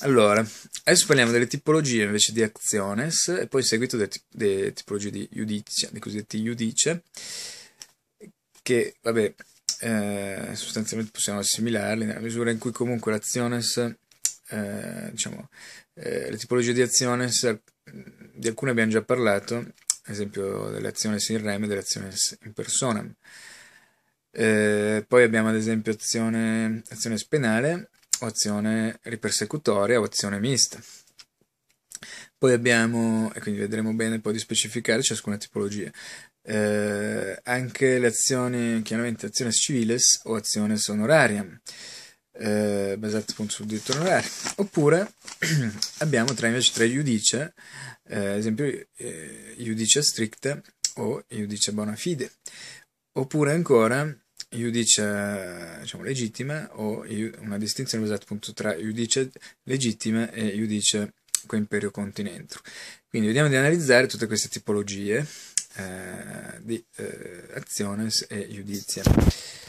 Allora, adesso parliamo delle tipologie invece di actiones e poi in seguito delle, delle tipologie di iudicia, dei cosiddetti iudice, che vabbè, eh, sostanzialmente possiamo assimilarli nella misura in cui comunque l'actiones, eh, diciamo, eh, le tipologie di actiones, di alcune abbiamo già parlato, ad esempio delle actiones in rem e delle actiones in personam. Eh, poi abbiamo ad esempio azione, penale, o azione ripersecutoria o azione mista. Poi abbiamo, e quindi vedremo bene poi di specificare ciascuna tipologia, eh, anche le azioni, chiaramente azione civiles o azione onoraria, eh, basate appunto sul diritto onorario. Oppure abbiamo tra, invece tre giudice, eh, ad eh, esempio eh, judice stricta o judice bona fide. Oppure ancora iudice diciamo, legittime o una distinzione usata tra iudice legittime e iudice coimperio continentrum. Quindi vediamo di analizzare tutte queste tipologie eh, di eh, azione e giudizia.